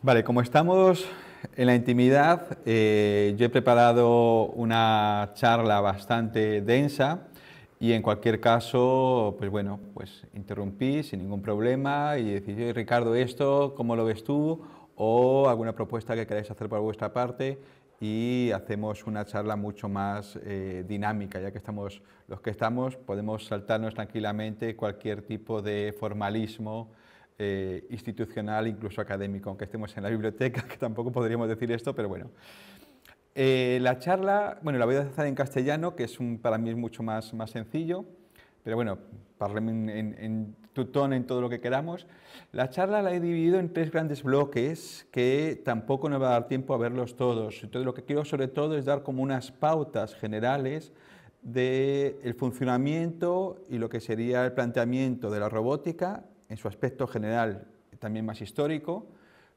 Vale, como estamos en la intimidad, eh, yo he preparado una charla bastante densa y en cualquier caso, pues bueno, pues interrumpí sin ningún problema y decís, Ricardo, esto, ¿cómo lo ves tú? o alguna propuesta que queráis hacer por vuestra parte y hacemos una charla mucho más eh, dinámica, ya que estamos los que estamos, podemos saltarnos tranquilamente cualquier tipo de formalismo eh, institucional, incluso académico, aunque estemos en la biblioteca, que tampoco podríamos decir esto, pero bueno. Eh, la charla, bueno, la voy a hacer en castellano, que es un, para mí es mucho más, más sencillo, pero bueno, en, en todo lo que queramos. La charla la he dividido en tres grandes bloques que tampoco nos va a dar tiempo a verlos todos. Entonces lo que quiero sobre todo es dar como unas pautas generales del funcionamiento y lo que sería el planteamiento de la robótica en su aspecto general, también más histórico,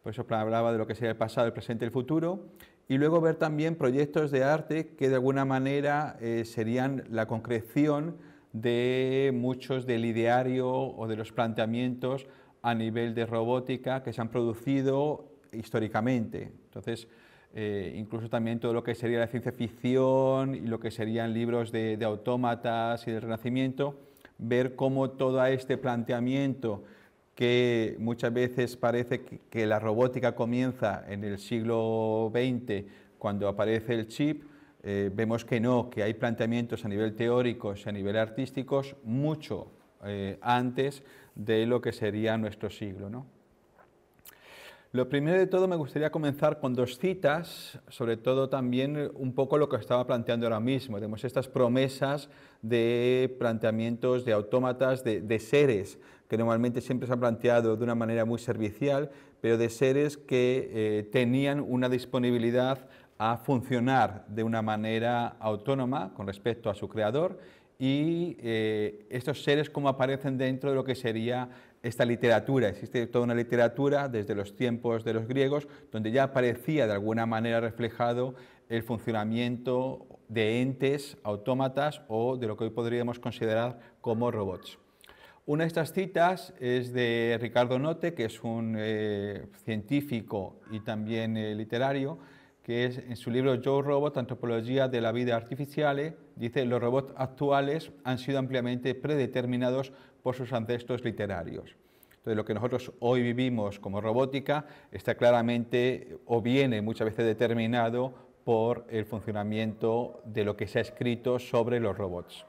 por eso hablaba de lo que sería el pasado, el presente y el futuro, y luego ver también proyectos de arte que de alguna manera eh, serían la concreción de muchos del ideario o de los planteamientos a nivel de robótica que se han producido históricamente. Entonces, eh, incluso también todo lo que sería la ciencia ficción y lo que serían libros de, autómatas y del Renacimiento, ver cómo todo este planteamiento que muchas veces parece que la robótica comienza en el siglo XX, cuando aparece el chip, eh, vemos que no, que hay planteamientos a nivel teórico y a nivel artístico mucho eh, antes de lo que sería nuestro siglo. ¿no? Lo primero de todo me gustaría comenzar con dos citas, sobre todo también un poco lo que estaba planteando ahora mismo, tenemos estas promesas de planteamientos de autómatas, de, seres, que normalmente siempre se han planteado de una manera muy servicial, pero de seres que eh, tenían una disponibilidad a funcionar de una manera autónoma con respecto a su creador y eh, estos seres como aparecen dentro de lo que sería esta literatura. Existe toda una literatura desde los tiempos de los griegos donde ya aparecía de alguna manera reflejado el funcionamiento de entes, autómatas o de lo que hoy podríamos considerar como robots. Una de estas citas es de Ricardo Note, que es un eh, científico y también eh, literario, que es en su libro Joe Robot, Antropología de la Vida Artificial, dice, los robots actuales han sido ampliamente predeterminados por sus ancestros literarios. Entonces, lo que nosotros hoy vivimos como robótica está claramente o viene muchas veces determinado por el funcionamiento de lo que se ha escrito sobre los robots.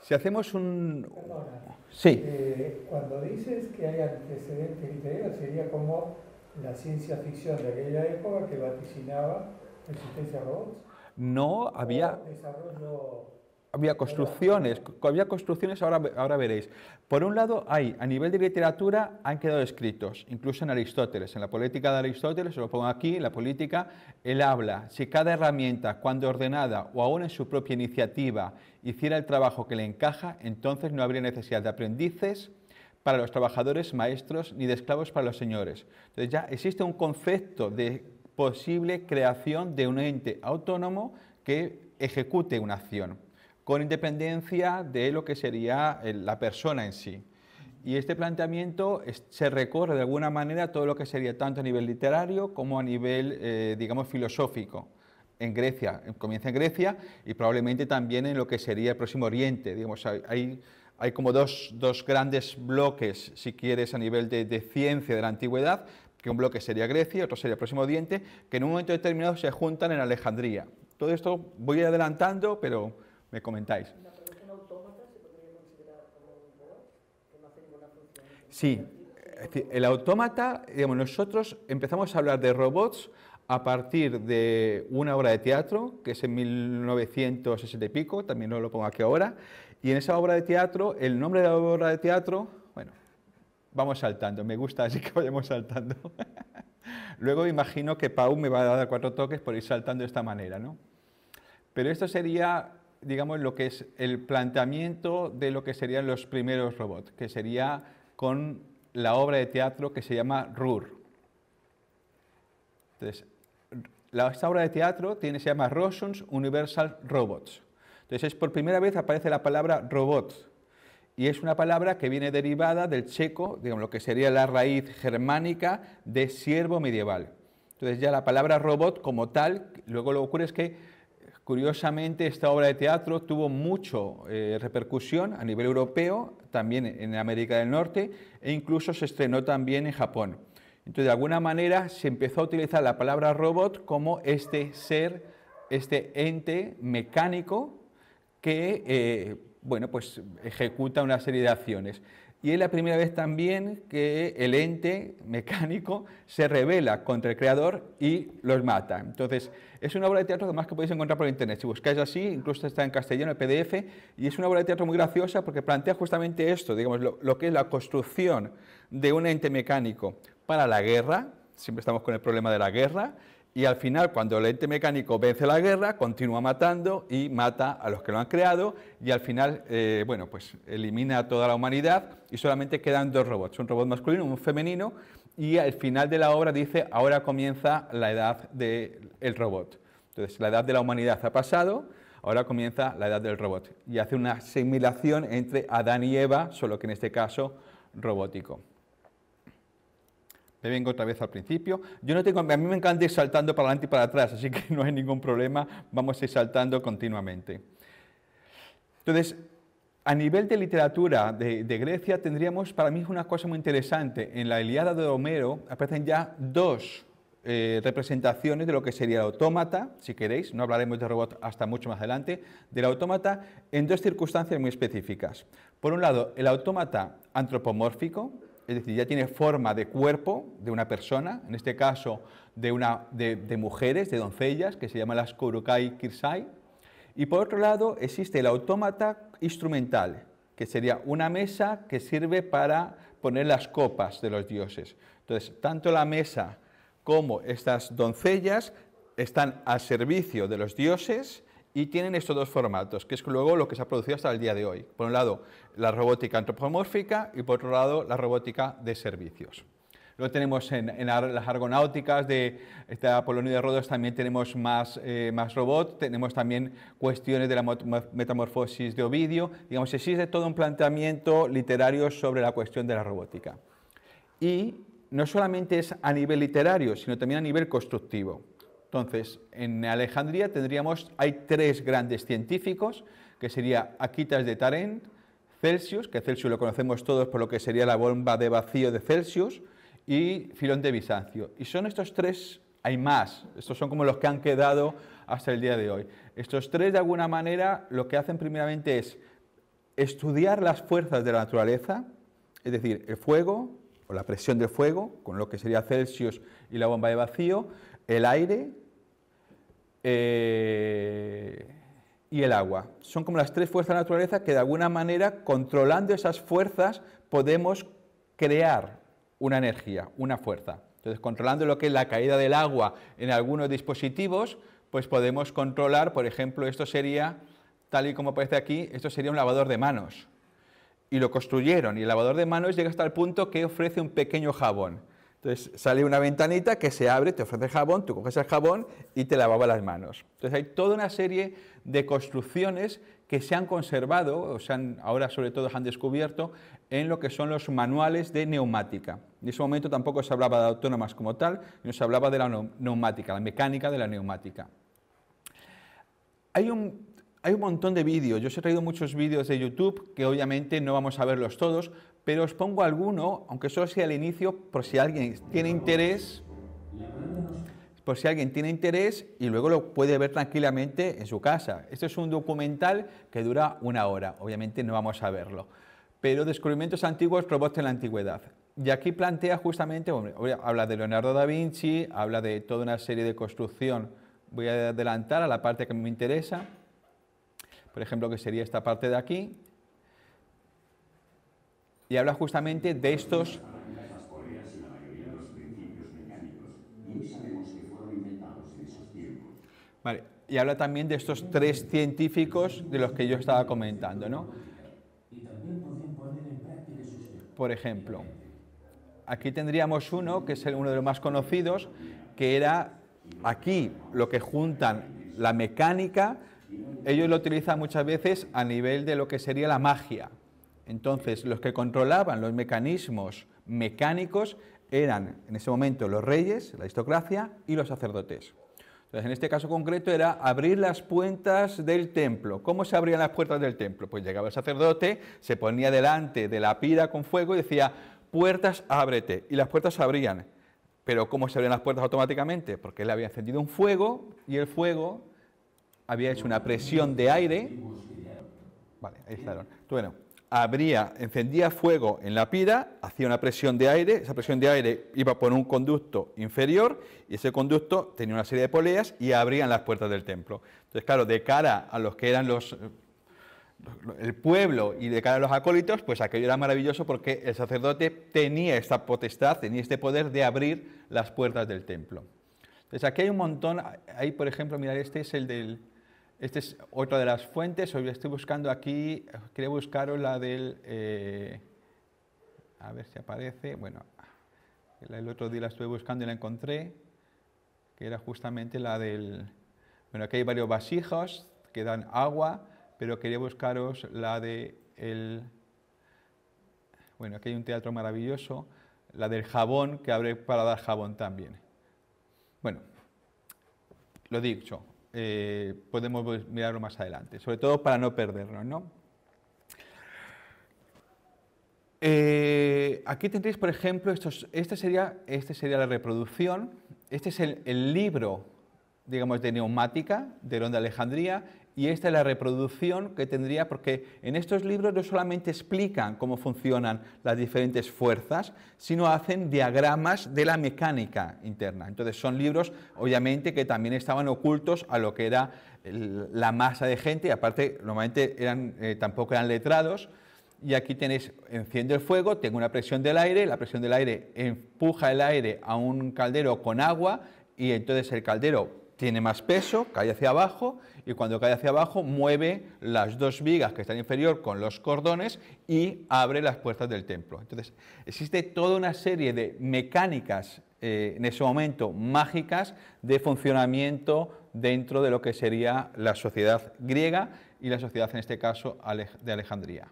Si hacemos un... sí. Eh, cuando dices que hay antecedentes literarios, sería como la ciencia ficción de aquella época que vaticinaba existencia de robots. No, había... había construcciones, había construcciones, ahora, ahora veréis. Por un lado, hay, a nivel de literatura, han quedado escritos, incluso en Aristóteles, en la política de Aristóteles, se lo pongo aquí, en la política, él habla, si cada herramienta, cuando ordenada o aún en su propia iniciativa, hiciera el trabajo que le encaja, entonces no habría necesidad de aprendices, para los trabajadores maestros ni de esclavos para los señores. Entonces ya existe un concepto de posible creación de un ente autónomo que ejecute una acción, con independencia de lo que sería eh, la persona en sí. Y este planteamiento se recorre de alguna manera todo lo que sería tanto a nivel literario como a nivel, eh, digamos, filosófico. En Grecia, comienza en Grecia y probablemente también en lo que sería el Próximo Oriente. Digamos, hay hay como dos, grandes bloques, si quieres, a nivel de, de, ciencia de la antigüedad, que un bloque sería Grecia, y otro sería el Próximo Oriente, que en un momento determinado se juntan en Alejandría. Todo esto voy adelantando, pero me comentáis. Sí, el autómata, digamos, nosotros empezamos a hablar de robots a partir de una obra de teatro, que es en 1960 y pico, también no lo pongo aquí ahora, y en esa obra de teatro, el nombre de la obra de teatro, bueno, vamos saltando, me gusta así que vayamos saltando. Luego imagino que Pau me va a dar cuatro toques por ir saltando de esta manera, ¿no? Pero esto sería, digamos, lo que es el planteamiento de lo que serían los primeros robots, que sería con la obra de teatro que se llama RUR. Entonces, la, esta obra de teatro tiene, se llama Rossum's Universal Robots. Entonces, por primera vez aparece la palabra robot. Y es una palabra que viene derivada del checo, digamos, lo que sería la raíz germánica de siervo medieval. Entonces ya la palabra robot como tal, luego lo que ocurre es que curiosamente esta obra de teatro tuvo mucho eh, repercusión a nivel europeo, también en América del Norte e incluso se estrenó también en Japón. Entonces de alguna manera se empezó a utilizar la palabra robot como este ser, este ente mecánico que eh, bueno, pues ejecuta una serie de acciones. Y es la primera vez también que el ente mecánico se revela contra el creador y los mata. Entonces, es una obra de teatro además que podéis encontrar por internet. Si buscáis así, incluso está en castellano, el PDF, y es una obra de teatro muy graciosa porque plantea justamente esto, digamos, lo que es la construcción de un ente mecánico para la guerra, siempre estamos con el problema de la guerra, y al final, cuando el ente mecánico vence la guerra, continúa matando y mata a los que lo han creado y al final, eh, bueno, pues elimina a toda la humanidad y solamente quedan dos robots, un robot masculino y un femenino y al final de la obra dice, ahora comienza la edad del robot. Entonces, la edad de la humanidad ha pasado, ahora comienza la edad del robot y hace una asimilación entre Adán y Eva, solo que en este caso robótico. Me vengo otra vez al principio. Yo no tengo, a mí me encanta ir saltando para adelante y para atrás, así que no hay ningún problema, vamos a ir saltando continuamente. Entonces, a nivel de literatura de, Grecia tendríamos para mí una cosa muy interesante. En la Iliada de Homero aparecen ya dos eh, representaciones de lo que sería el autómata, si queréis, no hablaremos de robot hasta mucho más adelante, del autómata en dos circunstancias muy específicas. Por un lado, el autómata antropomórfico, es decir, ya tiene forma de cuerpo de una persona, en este caso de, mujeres, de doncellas, que se llaman las Kurukai Kirsai. Y por otro lado existe el autómata instrumental, que sería una mesa que sirve para poner las copas de los dioses. Entonces, tanto la mesa como estas doncellas están al servicio de los dioses y tienen estos dos formatos, que es luego lo que se ha producido hasta el día de hoy. Por un lado, la robótica antropomórfica y por otro lado, la robótica de servicios. Lo tenemos en, las argonáuticas de esta Polonia de Rodos también tenemos más, eh, más robot, tenemos también cuestiones de la metamorfosis de Ovidio. Digamos, existe todo un planteamiento literario sobre la cuestión de la robótica. Y no solamente es a nivel literario, sino también a nivel constructivo. Entonces, en Alejandría hay tres grandes científicos, que sería Aquitas de Tarent, Celsius, que Celsius lo conocemos todos por lo que sería la bomba de vacío de Celsius, y Filón de Bizancio. Y son estos tres, hay más, estos son como los que han quedado hasta el día de hoy. Estos tres, de alguna manera, lo que hacen primeramente es estudiar las fuerzas de la naturaleza, es decir, el fuego o la presión del fuego, con lo que sería Celsius y la bomba de vacío, el aire eh, y el agua. Son como las tres fuerzas de naturaleza que de alguna manera, controlando esas fuerzas, podemos crear una energía, una fuerza. Entonces, controlando lo que es la caída del agua en algunos dispositivos, pues podemos controlar, por ejemplo, esto sería, tal y como aparece aquí, esto sería un lavador de manos. Y lo construyeron, y el lavador de manos llega hasta el punto que ofrece un pequeño jabón. Entonces sale una ventanita que se abre, te ofrece jabón, tú coges el jabón y te lavaba las manos. Entonces hay toda una serie de construcciones que se han conservado, o se han, ahora sobre todo se han descubierto, en lo que son los manuales de neumática. En ese momento tampoco se hablaba de autónomas como tal, no se hablaba de la neumática, la mecánica de la neumática. Hay un hay un montón de vídeos. Yo os he traído muchos vídeos de YouTube que obviamente no vamos a verlos todos pero os pongo alguno, aunque solo sea el inicio, por si alguien tiene interés, por si alguien tiene interés y luego lo puede ver tranquilamente en su casa. Este es un documental que dura una hora, obviamente no vamos a verlo, pero descubrimientos antiguos, robots en la antigüedad. Y aquí plantea justamente, habla de Leonardo da Vinci, habla de toda una serie de construcción. Voy a adelantar a la parte que me interesa, por ejemplo, que sería esta parte de aquí y habla justamente de estos... Vale, y habla también de estos tres científicos de los que yo estaba comentando, ¿no? Por ejemplo, aquí tendríamos uno, que es uno de los más conocidos, que era aquí lo que juntan la mecánica, ellos lo utilizan muchas veces a nivel de lo que sería la magia, entonces, los que controlaban los mecanismos mecánicos eran en ese momento los reyes, la aristocracia y los sacerdotes. Entonces, en este caso concreto era abrir las puertas del templo. ¿Cómo se abrían las puertas del templo? Pues llegaba el sacerdote, se ponía delante de la pira con fuego y decía, puertas ábrete. Y las puertas se abrían. Pero ¿cómo se abrían las puertas automáticamente? Porque él había encendido un fuego y el fuego había hecho una presión de aire. Vale, ahí está. Bueno, abría, encendía fuego en la pira, hacía una presión de aire, esa presión de aire iba por un conducto inferior y ese conducto tenía una serie de poleas y abrían las puertas del templo. Entonces, claro, de cara a los que eran los el pueblo y de cara a los acólitos, pues aquello era maravilloso porque el sacerdote tenía esta potestad, tenía este poder de abrir las puertas del templo. Entonces aquí hay un montón, hay por ejemplo, mirar, este es el del esta es otra de las fuentes. Hoy estoy buscando aquí, quería buscaros la del. Eh, a ver si aparece. Bueno, el otro día la estuve buscando y la encontré, que era justamente la del. Bueno, aquí hay varios vasijos que dan agua, pero quería buscaros la de el. Bueno, aquí hay un teatro maravilloso, la del jabón, que abre para dar jabón también. Bueno, lo dicho, eh, podemos mirarlo más adelante, sobre todo para no perdernos. ¿no? Eh, aquí tendréis, por ejemplo, estos, este, sería, este sería la reproducción, este es el, libro digamos, de neumática de Ronda Alejandría, y esta es la reproducción que tendría porque en estos libros no solamente explican cómo funcionan las diferentes fuerzas, sino hacen diagramas de la mecánica interna. Entonces son libros obviamente que también estaban ocultos a lo que era la masa de gente y aparte normalmente eran, eh, tampoco eran letrados. Y aquí tenéis, enciende el fuego, tengo una presión del aire, la presión del aire empuja el aire a un caldero con agua y entonces el caldero tiene más peso, cae hacia abajo y cuando cae hacia abajo mueve las dos vigas que están inferior con los cordones y abre las puertas del templo. Entonces, existe toda una serie de mecánicas eh, en ese momento mágicas de funcionamiento dentro de lo que sería la sociedad griega y la sociedad en este caso de Alejandría.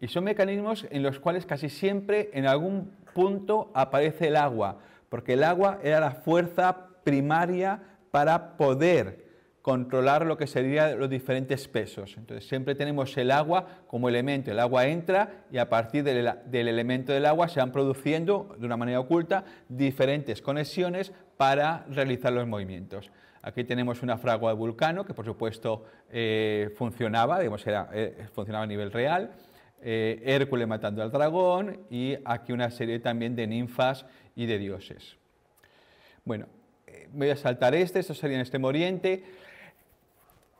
Y son mecanismos en los cuales casi siempre en algún punto aparece el agua, porque el agua era la fuerza primaria para poder controlar lo que serían los diferentes pesos. Entonces siempre tenemos el agua como elemento. El agua entra y a partir del, elemento del agua se van produciendo de una manera oculta diferentes conexiones para realizar los movimientos. Aquí tenemos una fragua de Vulcano que por supuesto eh, funcionaba, digamos, era, eh, funcionaba a nivel real. Eh, Hércules matando al dragón y aquí una serie también de ninfas y de dioses. Bueno, voy a saltar este, esto sería en este Oriente.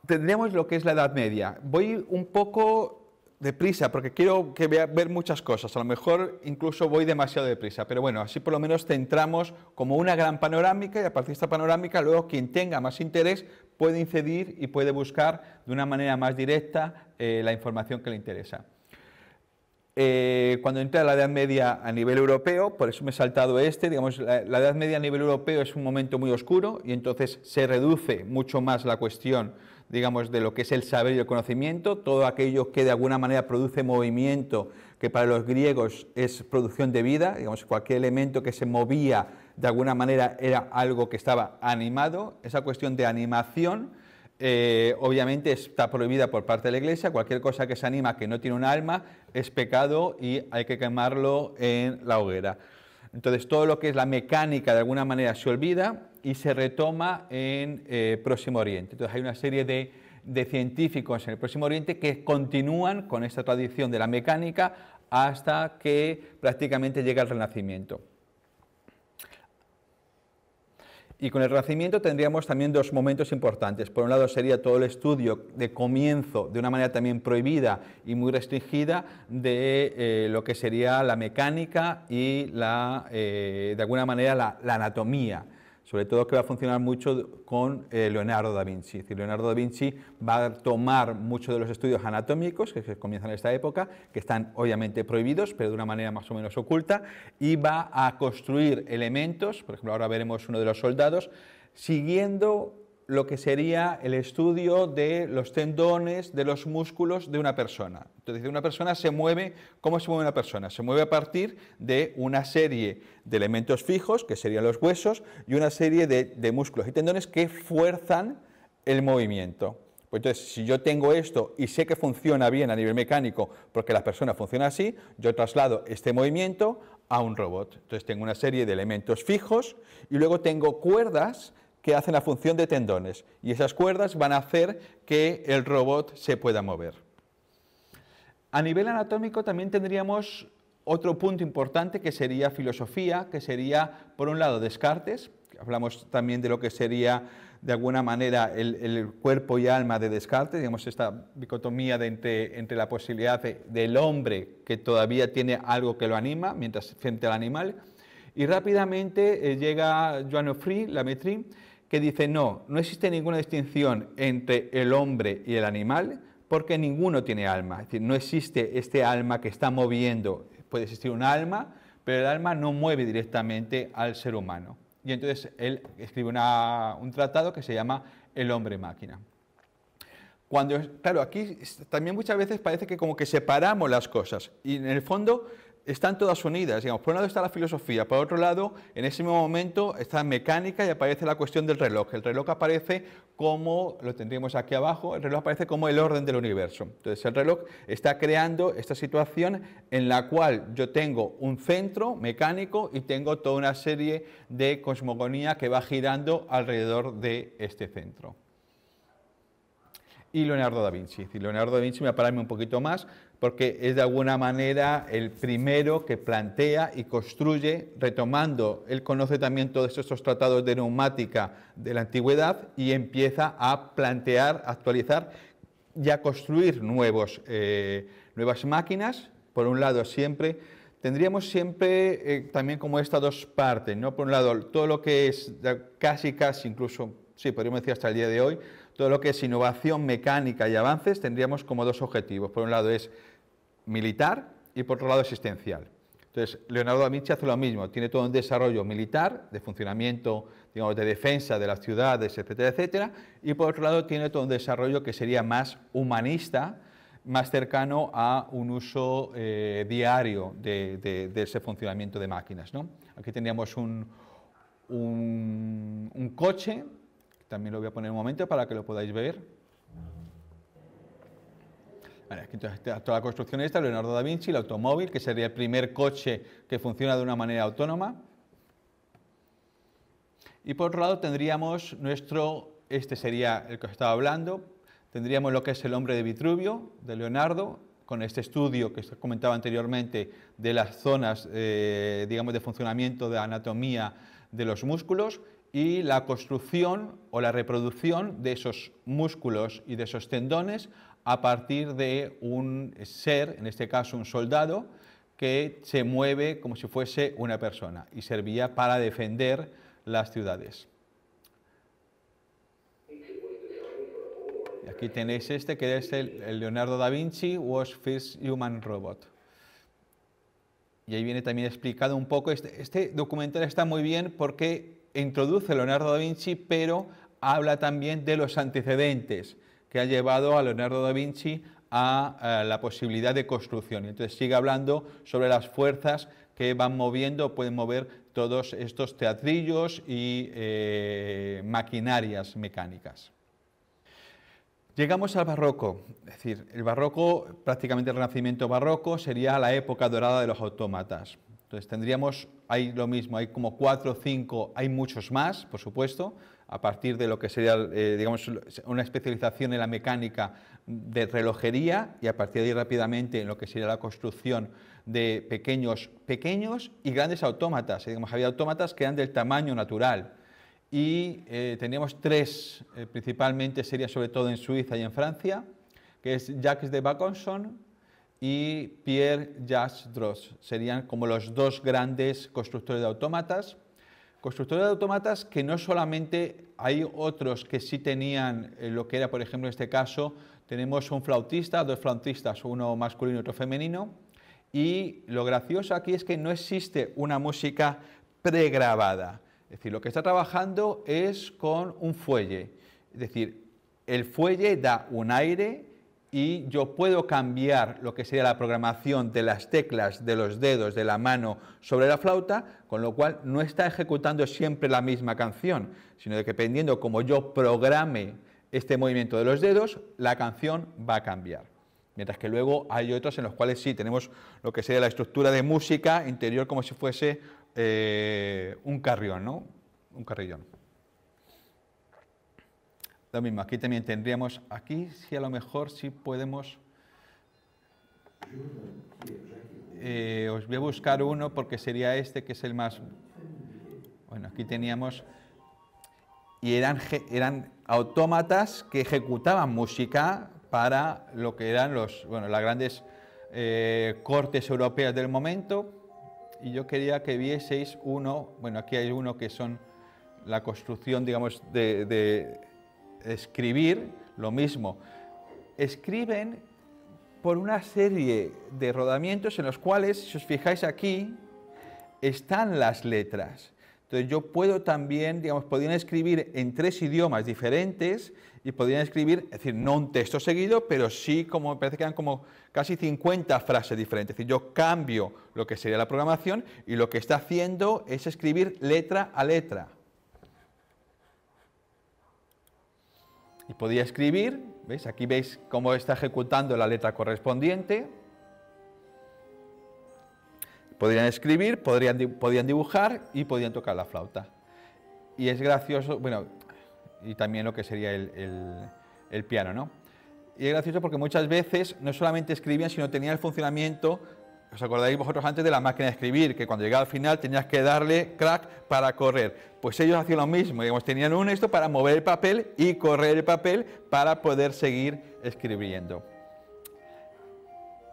Tendríamos lo que es la Edad Media. Voy un poco deprisa, porque quiero que vea, ver muchas cosas. A lo mejor incluso voy demasiado deprisa, pero bueno, así por lo menos centramos como una gran panorámica y a partir de esta panorámica luego quien tenga más interés puede incidir y puede buscar de una manera más directa eh, la información que le interesa. Eh, cuando entra la Edad Media a nivel europeo, por eso me he saltado este, digamos, la, Edad Media a nivel europeo es un momento muy oscuro y entonces se reduce mucho más la cuestión, digamos, de lo que es el saber y el conocimiento, todo aquello que de alguna manera produce movimiento, que para los griegos es producción de vida, digamos, cualquier elemento que se movía de alguna manera era algo que estaba animado, esa cuestión de animación, eh, obviamente está prohibida por parte de la Iglesia, cualquier cosa que se anima que no tiene un alma es pecado y hay que quemarlo en la hoguera. Entonces todo lo que es la mecánica de alguna manera se olvida y se retoma en eh, Próximo Oriente. Entonces hay una serie de, de científicos en el Próximo Oriente que continúan con esta tradición de la mecánica hasta que prácticamente llega el Renacimiento. Y con el Renacimiento tendríamos también dos momentos importantes. Por un lado sería todo el estudio de comienzo, de una manera también prohibida y muy restringida, de eh, lo que sería la mecánica y la, eh, de alguna manera la anatomía sobre todo que va a funcionar mucho con eh, Leonardo da Vinci. Leonardo da Vinci va a tomar muchos de los estudios anatómicos que comienzan en esta época, que están obviamente prohibidos, pero de una manera más o menos oculta, y va a construir elementos, por ejemplo, ahora veremos uno de los soldados, siguiendo lo que sería el estudio de los tendones, de los músculos de una persona. Entonces, una persona se mueve, ¿cómo se mueve una persona? Se mueve a partir de una serie de elementos fijos, que serían los huesos, y una serie de, músculos y tendones que fuerzan el movimiento. Pues entonces, si yo tengo esto y sé que funciona bien a nivel mecánico, porque la persona funciona así, yo traslado este movimiento a un robot. Entonces tengo una serie de elementos fijos y luego tengo cuerdas que hacen la función de tendones y esas cuerdas van a hacer que el robot se pueda mover. A nivel anatómico también tendríamos otro punto importante que sería filosofía, que sería, por un lado, Descartes, hablamos también de lo que sería, de alguna manera, el, cuerpo y alma de Descartes, digamos, esta dicotomía entre, la posibilidad del hombre que todavía tiene algo que lo anima, mientras frente al animal, y rápidamente eh, llega Joan la Lametri, que dice, no, no existe ninguna distinción entre el hombre y el animal porque ninguno tiene alma. Es decir, no existe este alma que está moviendo. Puede existir un alma, pero el alma no mueve directamente al ser humano. Y entonces él escribe un tratado que se llama El hombre máquina. Cuando, claro, aquí también muchas veces parece que como que separamos las cosas y en el fondo están todas unidas. Digamos, por un lado está la filosofía, por otro lado, en ese mismo momento está mecánica y aparece la cuestión del reloj. El reloj aparece como, lo tendríamos aquí abajo, el reloj aparece como el orden del universo. Entonces el reloj está creando esta situación en la cual yo tengo un centro mecánico y tengo toda una serie de cosmogonía que va girando alrededor de este centro y Leonardo da Vinci. Leonardo da Vinci, me pararme un poquito más, porque es de alguna manera el primero que plantea y construye, retomando el conocimiento de estos tratados de neumática de la antigüedad y empieza a plantear, actualizar y a construir eh, nuevas máquinas. Por un lado, siempre tendríamos siempre eh, también como estas dos partes, ¿no? Por un lado, todo lo que es casi, casi, incluso, sí, podríamos decir hasta el día de hoy, todo lo que es innovación mecánica y avances, tendríamos como dos objetivos. Por un lado es militar y por otro lado existencial. Entonces, Leonardo da Vinci hace lo mismo, tiene todo un desarrollo militar, de funcionamiento, digamos, de defensa de las ciudades, etcétera, etcétera, y por otro lado tiene todo un desarrollo que sería más humanista, más cercano a un uso eh, diario de, ese funcionamiento de máquinas. Aquí tendríamos un, un coche también lo voy a poner un momento para que lo podáis ver. Vale, aquí toda la construcción esta, Leonardo da Vinci, el automóvil, que sería el primer coche que funciona de una manera autónoma. Y por otro lado tendríamos nuestro, este sería el que os estaba hablando, tendríamos lo que es el hombre de Vitruvio, de Leonardo, con este estudio que os comentaba anteriormente de las zonas, eh, digamos, de funcionamiento de anatomía de los músculos y la construcción o la reproducción de esos músculos y de esos tendones a partir de un ser, en este caso un soldado, que se mueve como si fuese una persona y servía para defender las ciudades. Y aquí tenéis este que es el, Leonardo da Vinci was first human robot. Y ahí viene también explicado un poco, este, este documental está muy bien porque introduce Leonardo da Vinci, pero habla también de los antecedentes que ha llevado a Leonardo da Vinci a, la posibilidad de construcción. Entonces sigue hablando sobre las fuerzas que van moviendo, pueden mover todos estos teatrillos y eh, maquinarias mecánicas. Llegamos al barroco, es decir, el barroco, prácticamente el renacimiento barroco, sería la época dorada de los autómatas. Entonces tendríamos, hay lo mismo, hay como cuatro o cinco, hay muchos más, por supuesto, a partir de lo que sería, eh, digamos, una especialización en la mecánica de relojería y a partir de ahí rápidamente en lo que sería la construcción de pequeños, pequeños y grandes autómatas. Eh, digamos, había autómatas que eran del tamaño natural y eh, teníamos tres, eh, principalmente sería sobre todo en Suiza y en Francia, que es Jacques de Baconson, y Pierre Jacques Serían como los dos grandes constructores de autómatas. Constructores de autómatas que no solamente hay otros que sí tenían eh, lo que era, por ejemplo, en este caso, tenemos un flautista, dos flautistas, uno masculino y otro femenino. Y lo gracioso aquí es que no existe una música pregrabada. Es decir, lo que está trabajando es con un fuelle. Es decir, el fuelle da un aire, y yo puedo cambiar lo que sería la programación de las teclas de los dedos de la mano sobre la flauta, con lo cual no está ejecutando siempre la misma canción, sino que dependiendo como yo programe este movimiento de los dedos, la canción va a cambiar. Mientras que luego hay otros en los cuales sí tenemos lo que sería la estructura de música interior como si fuese eh, un carrión, ¿no? Un carrillón. Lo mismo, aquí también tendríamos, aquí si a lo mejor sí podemos... Eh, os voy a buscar uno porque sería este que es el más... Bueno, aquí teníamos... Y eran, eran autómatas que ejecutaban música para lo que eran los, bueno, las grandes eh, cortes europeas del momento. Y yo quería que vieseis uno, bueno, aquí hay uno que son la construcción, digamos, de escribir, lo mismo. Escriben por una serie de rodamientos en los cuales, si os fijáis aquí, están las letras. Entonces yo puedo también, digamos, podrían escribir en tres idiomas diferentes y podrían escribir, es decir, no un texto seguido, pero sí como me parece que eran como casi 50 frases diferentes. Es decir, yo cambio lo que sería la programación y lo que está haciendo es escribir letra a letra. y podía escribir. ¿Veis? Aquí veis cómo está ejecutando la letra correspondiente. Podrían escribir, podrían, podían dibujar y podían tocar la flauta. Y es gracioso, bueno, y también lo que sería el, el piano, ¿no? Y es gracioso porque muchas veces no solamente escribían, sino tenían el funcionamiento os acordáis vosotros antes de la máquina de escribir, que cuando llegaba al final tenías que darle crack para correr. Pues ellos hacían lo mismo, digamos, tenían un esto para mover el papel y correr el papel para poder seguir escribiendo.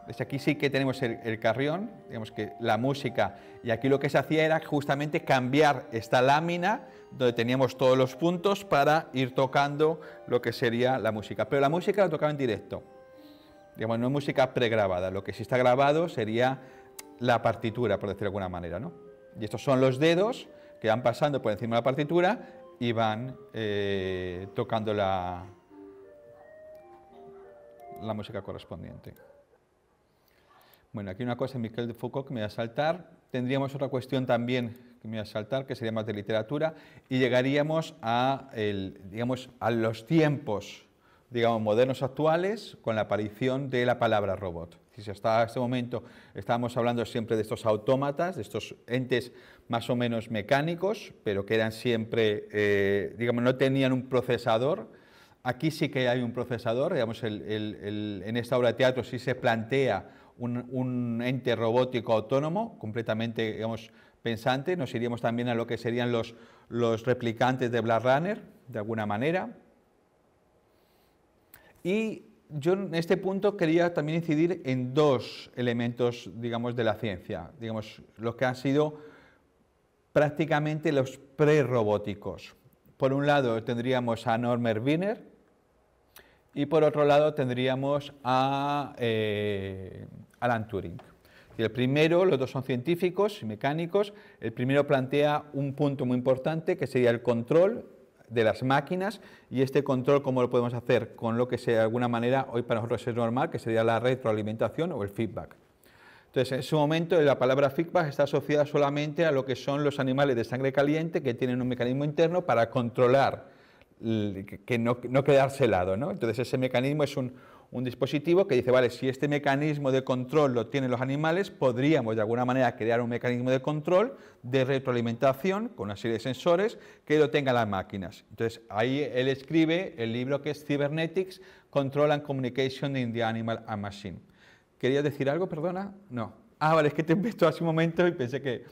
Desde aquí sí que tenemos el, carrión, digamos que la música, y aquí lo que se hacía era justamente cambiar esta lámina donde teníamos todos los puntos para ir tocando lo que sería la música. Pero la música la tocaba en directo digamos, no es música pregrabada, lo que sí está grabado sería la partitura, por decirlo de alguna manera, ¿no? Y estos son los dedos que van pasando por encima de la partitura y van eh, tocando la, la música correspondiente. Bueno, aquí una cosa de Miquel de Foucault que me voy a saltar. Tendríamos otra cuestión también que me voy a saltar, que sería más de literatura, y llegaríamos a, el, digamos, a los tiempos digamos, modernos actuales con la aparición de la palabra robot. Si hasta este momento estábamos hablando siempre de estos autómatas, de estos entes más o menos mecánicos, pero que eran siempre, eh, digamos, no tenían un procesador. Aquí sí que hay un procesador, digamos, en esta obra de teatro sí se plantea un, ente robótico autónomo, completamente, digamos, pensante. Nos iríamos también a lo que serían los, replicantes de Blade Runner, de alguna manera y yo en este punto quería también incidir en dos elementos, digamos, de la ciencia, digamos, los que han sido prácticamente los prerobóticos. Por un lado tendríamos a Normer Wiener y por otro lado tendríamos a eh, Alan Turing. El primero, los dos son científicos y mecánicos, el primero plantea un punto muy importante que sería el control de las máquinas y este control cómo lo podemos hacer con lo que sea, de alguna manera hoy para nosotros es normal, que sería la retroalimentación o el feedback. Entonces, en su momento la palabra feedback está asociada solamente a lo que son los animales de sangre caliente que tienen un mecanismo interno para controlar que no, no quedarse helado. Entonces, ese mecanismo es un, un dispositivo que dice, vale, si este mecanismo de control lo tienen los animales, podríamos de alguna manera crear un mecanismo de control de retroalimentación con una serie de sensores que lo tengan las máquinas. Entonces, ahí él escribe el libro que es Cybernetics, Control and Communication in the Animal and Machine. ¿Querías decir algo, perdona? No. Ah, vale, es que te he visto hace un momento y pensé que...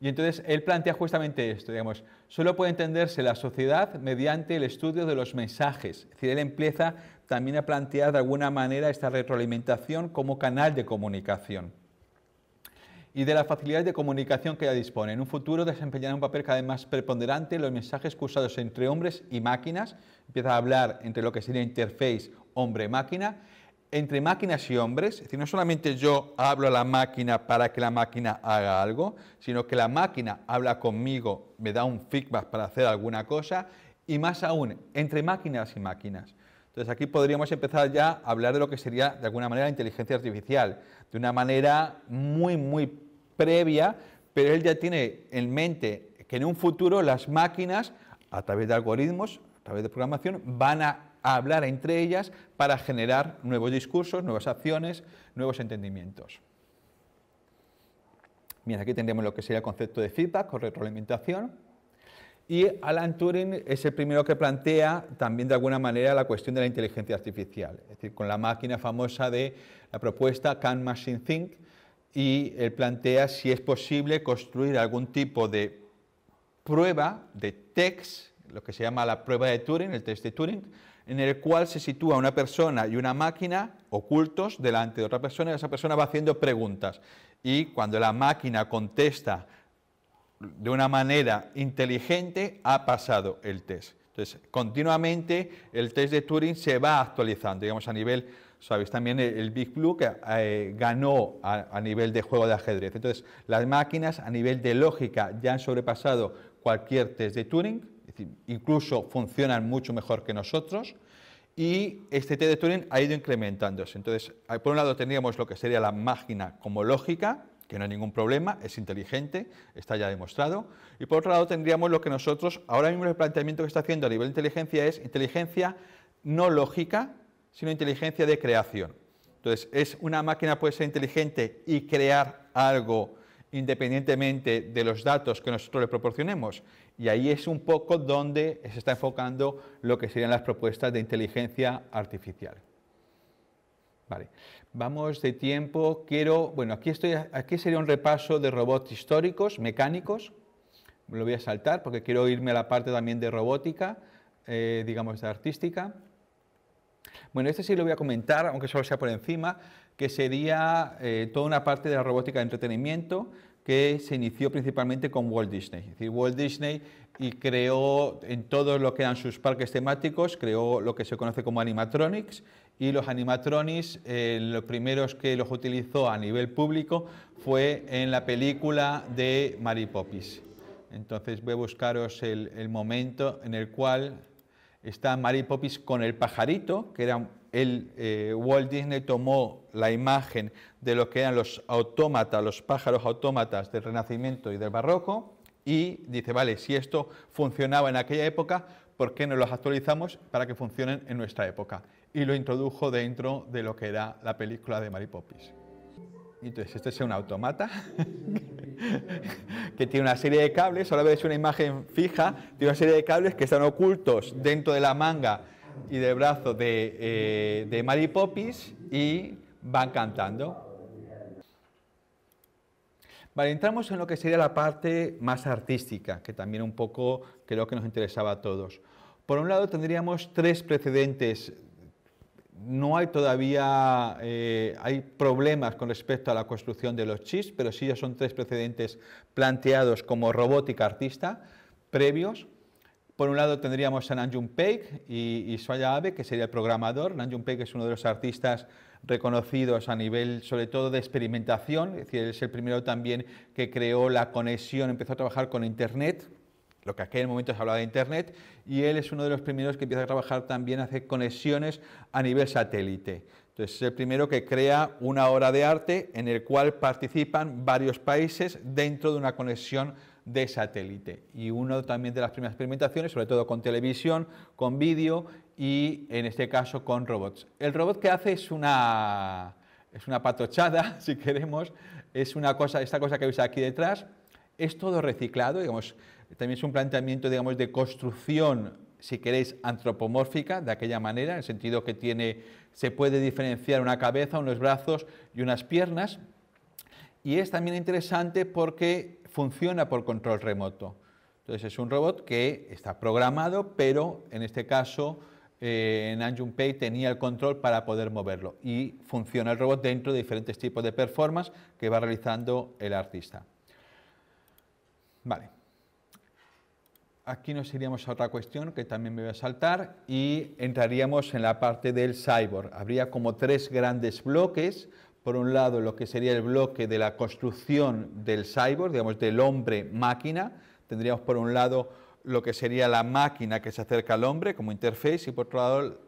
Y entonces él plantea justamente esto, digamos, solo puede entenderse la sociedad mediante el estudio de los mensajes. Es decir, él empieza también a plantear de alguna manera esta retroalimentación como canal de comunicación. Y de las facilidades de comunicación que ya dispone. En un futuro desempeñará un papel cada vez más preponderante los mensajes cursados entre hombres y máquinas. Empieza a hablar entre lo que sería interface hombre-máquina entre máquinas y hombres, es decir, no solamente yo hablo a la máquina para que la máquina haga algo, sino que la máquina habla conmigo, me da un feedback para hacer alguna cosa, y más aún, entre máquinas y máquinas. Entonces aquí podríamos empezar ya a hablar de lo que sería, de alguna manera, la inteligencia artificial, de una manera muy, muy previa, pero él ya tiene en mente que en un futuro las máquinas, a través de algoritmos, a través de programación, van a a hablar entre ellas para generar nuevos discursos, nuevas acciones, nuevos entendimientos. Bien, aquí tendríamos lo que sería el concepto de feedback o retroalimentación. Y Alan Turing es el primero que plantea también de alguna manera la cuestión de la inteligencia artificial, es decir, con la máquina famosa de la propuesta Can Machine Think, y él plantea si es posible construir algún tipo de prueba, de text, lo que se llama la prueba de Turing, el test de Turing, en el cual se sitúa una persona y una máquina ocultos delante de otra persona y esa persona va haciendo preguntas. Y cuando la máquina contesta de una manera inteligente, ha pasado el test. Entonces, continuamente el test de Turing se va actualizando, digamos, a nivel, sabéis también el, Big Blue que eh, ganó a nivel de juego de ajedrez. Entonces, las máquinas a nivel de lógica ya han sobrepasado cualquier test de Turing, incluso funcionan mucho mejor que nosotros, y este T de Turing ha ido incrementándose. Entonces, por un lado tendríamos lo que sería la máquina como lógica, que no hay ningún problema, es inteligente, está ya demostrado, y por otro lado tendríamos lo que nosotros, ahora mismo el planteamiento que está haciendo a nivel de inteligencia es inteligencia no lógica, sino inteligencia de creación. Entonces, es una máquina puede ser inteligente y crear algo independientemente de los datos que nosotros le proporcionemos. Y ahí es un poco donde se está enfocando lo que serían las propuestas de inteligencia artificial. Vale, vamos de tiempo. Quiero, bueno, aquí, estoy, aquí sería un repaso de robots históricos, mecánicos. Lo voy a saltar porque quiero irme a la parte también de robótica, eh, digamos, de artística. Bueno, este sí lo voy a comentar, aunque solo sea por encima, que sería eh, toda una parte de la robótica de entretenimiento, que se inició principalmente con Walt Disney. Es decir, Walt Disney y creó en todos lo que eran sus parques temáticos, creó lo que se conoce como animatronics y los animatronics, eh, los primeros que los utilizó a nivel público fue en la película de Mary Poppins. Entonces voy a buscaros el, el momento en el cual está Mary Poppins con el pajarito, que era el, eh, Walt Disney tomó la imagen de lo que eran los autómatas, los pájaros autómatas del Renacimiento y del Barroco, y dice, vale, si esto funcionaba en aquella época, ¿por qué no los actualizamos para que funcionen en nuestra época? Y lo introdujo dentro de lo que era la película de Mary Poppins. Entonces, este es un automata que tiene una serie de cables, solo veis una imagen fija, tiene una serie de cables que están ocultos dentro de la manga y del brazo de, eh, de Mary Poppins y van cantando. Vale, entramos en lo que sería la parte más artística, que también un poco creo que nos interesaba a todos. Por un lado tendríamos tres precedentes. No hay todavía, eh, hay problemas con respecto a la construcción de los chips, pero sí ya son tres precedentes planteados como robótica artista previos. Por un lado tendríamos a Nanjun Peik y, y Soya Abe, que sería el programador. Nanjun Peik es uno de los artistas reconocidos a nivel, sobre todo, de experimentación. Es decir, es el primero también que creó la conexión, empezó a trabajar con Internet, lo que en aquel momento se hablaba de Internet, y él es uno de los primeros que empieza a trabajar también, a hacer conexiones a nivel satélite. Entonces es el primero que crea una obra de arte en el cual participan varios países dentro de una conexión de satélite. Y uno también de las primeras experimentaciones, sobre todo con televisión, con vídeo y en este caso con robots. El robot que hace es una, es una patochada, si queremos, es una cosa, esta cosa que veis aquí detrás, es todo reciclado, digamos, también es un planteamiento, digamos, de construcción si queréis, antropomórfica, de aquella manera, en el sentido que tiene, se puede diferenciar una cabeza, unos brazos y unas piernas. Y es también interesante porque funciona por control remoto. Entonces es un robot que está programado, pero en este caso eh, en Anjun Pay tenía el control para poder moverlo y funciona el robot dentro de diferentes tipos de performance que va realizando el artista. Vale. Aquí nos iríamos a otra cuestión que también me voy a saltar y entraríamos en la parte del cyborg. Habría como tres grandes bloques por un lado, lo que sería el bloque de la construcción del cyborg, digamos, del hombre-máquina. Tendríamos por un lado lo que sería la máquina que se acerca al hombre como interface y por otro lado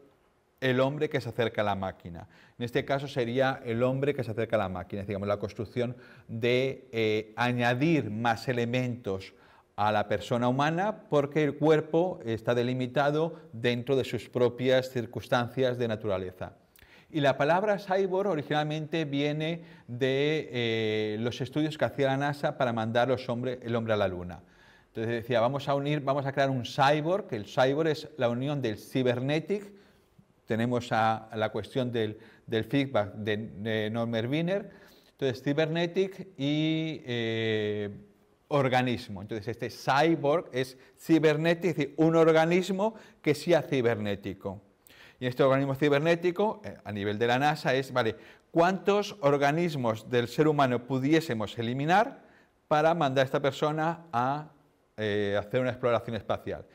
el hombre que se acerca a la máquina. En este caso sería el hombre que se acerca a la máquina, digamos, la construcción de eh, añadir más elementos a la persona humana porque el cuerpo está delimitado dentro de sus propias circunstancias de naturaleza. Y la palabra cyborg originalmente viene de eh, los estudios que hacía la NASA para mandar los el hombre a la Luna. Entonces decía, vamos a unir, vamos a crear un cyborg, que el cyborg es la unión del cybernetic, tenemos la cuestión del, feedback de, de, Wiener, entonces cybernetic y eh, organismo. Entonces este cyborg es cybernetic, es decir, un organismo que sea cibernético y este organismo cibernético eh, a nivel de la NASA es, vale, ¿cuántos organismos del ser humano pudiésemos eliminar para mandar a esta persona a eh, hacer una exploración espacial?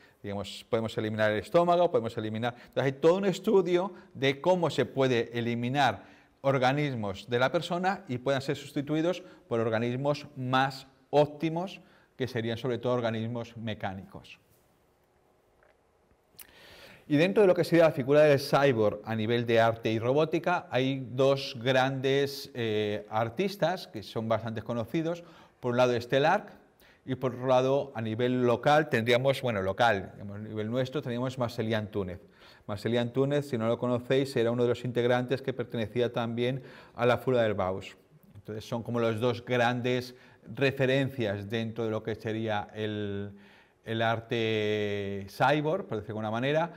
podemos eliminar el estómago, podemos eliminar... Entonces hay todo un estudio de cómo se puede eliminar organismos de la persona y puedan ser sustituidos por organismos más óptimos, que serían sobre todo organismos mecánicos. Y dentro de lo que sería la figura del cyborg a nivel de arte y robótica, hay dos grandes eh, artistas que son bastante conocidos. Por un lado, Stellark, y por otro lado, a nivel local, tendríamos, bueno, local, a nivel nuestro, tendríamos Marcelian Túnez. Marcelian Túnez, si no lo conocéis, era uno de los integrantes que pertenecía también a la Fula del Baus. Entonces, son como los dos grandes referencias dentro de lo que sería el, el arte cyborg, por decirlo de alguna manera.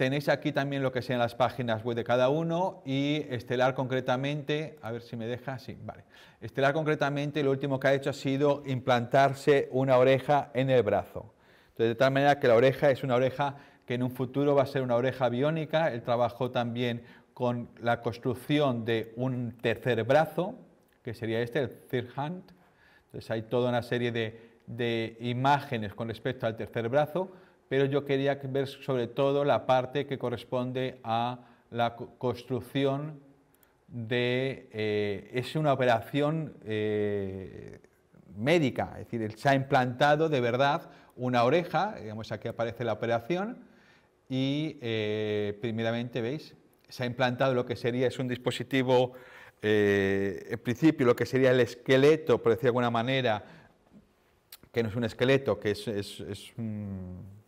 Tenéis aquí también lo que sean las páginas web de cada uno y Estelar concretamente, a ver si me deja, sí, vale. Estelar concretamente lo último que ha hecho ha sido implantarse una oreja en el brazo. Entonces, de tal manera que la oreja es una oreja que en un futuro va a ser una oreja biónica. Él trabajó también con la construcción de un tercer brazo, que sería este, el third hand. Entonces hay toda una serie de imágenes con respecto al tercer brazo pero yo quería ver sobre todo la parte que corresponde a la construcción de... Eh, es una operación eh, médica, es decir, se ha implantado de verdad una oreja, digamos aquí aparece la operación, y eh, primeramente, ¿veis? Se ha implantado lo que sería, es un dispositivo, en principio lo que sería el esqueleto, por decir de alguna manera, que no es un esqueleto, que es, es un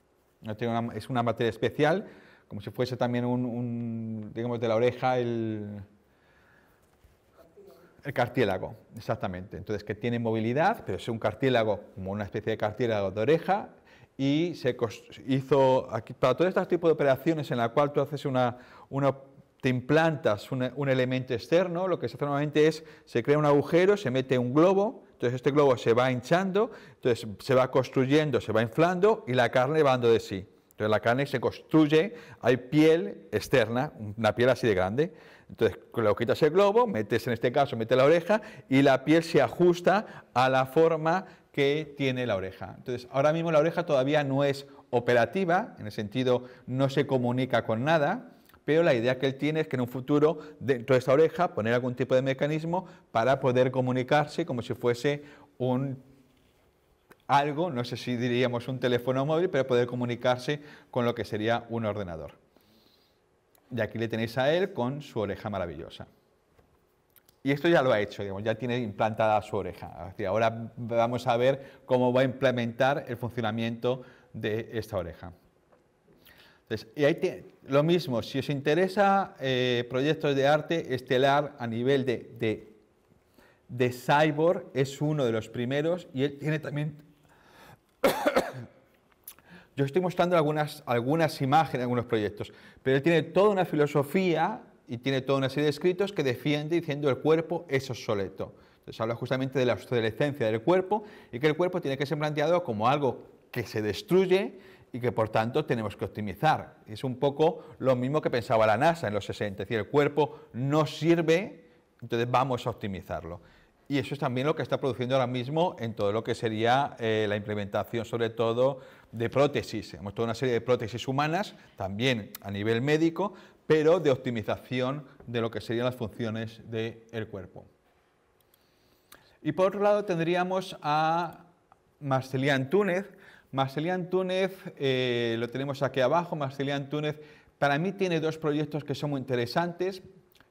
es una materia especial, como si fuese también un, digamos, de la oreja el, el cartílago, exactamente. Entonces, que tiene movilidad, pero es un cartílago, como una especie de cartílago de oreja, y se hizo, para todo este tipo de operaciones en la cual tú haces una, te implantas un, un, elemento externo, lo que se hace normalmente es, se crea un agujero, se mete un globo, entonces este globo se va hinchando, entonces se va construyendo, se va inflando y la carne va dando de sí. Entonces la carne se construye, hay piel externa, una piel así de grande. Entonces lo quitas el globo, metes en este caso, metes la oreja y la piel se ajusta a la forma que tiene la oreja. Entonces ahora mismo la oreja todavía no es operativa, en el sentido no se comunica con nada, pero la idea que él tiene es que en un futuro, dentro de esta oreja, poner algún tipo de mecanismo para poder comunicarse como si fuese un algo, no sé si diríamos un teléfono móvil, pero poder comunicarse con lo que sería un ordenador. Y aquí le tenéis a él con su oreja maravillosa. Y esto ya lo ha hecho, ya tiene implantada su oreja. Ahora vamos a ver cómo va a implementar el funcionamiento de esta oreja y ahí lo mismo, si os interesa eh, proyectos de arte estelar a nivel de, cyborg, es uno de los primeros y él tiene también... Yo estoy mostrando algunas, algunas imágenes, algunos proyectos, pero él tiene toda una filosofía y tiene toda una serie de escritos que defiende diciendo el cuerpo es obsoleto. Entonces habla justamente de la obsolescencia del cuerpo y que el cuerpo tiene que ser planteado como algo que se destruye y que por tanto tenemos que optimizar. Es un poco lo mismo que pensaba la NASA en los 60, es decir, el cuerpo no sirve, entonces vamos a optimizarlo. Y eso es también lo que está produciendo ahora mismo en todo lo que sería eh, la implementación, sobre todo, de prótesis. hemos toda una serie de prótesis humanas, también a nivel médico, pero de optimización de lo que serían las funciones del cuerpo. Y por otro lado tendríamos a Marcelian Túnez, Marcelian Túnez, eh, lo tenemos aquí abajo, Marcelian Túnez, para mí tiene dos proyectos que son muy interesantes,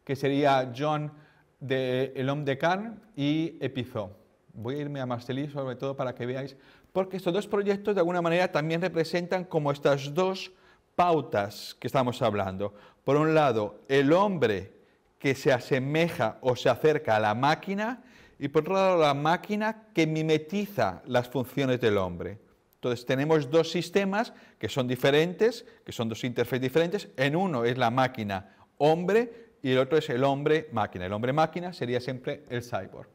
que sería John de El Homme de Carne y Epizo. Voy a irme a Marceli sobre todo para que veáis, porque estos dos proyectos de alguna manera también representan como estas dos pautas que estamos hablando. Por un lado, el hombre que se asemeja o se acerca a la máquina y por otro lado la máquina que mimetiza las funciones del hombre. Entonces tenemos dos sistemas que son diferentes, que son dos interfaces diferentes. En uno es la máquina hombre y el otro es el hombre máquina. El hombre máquina sería siempre el cyborg.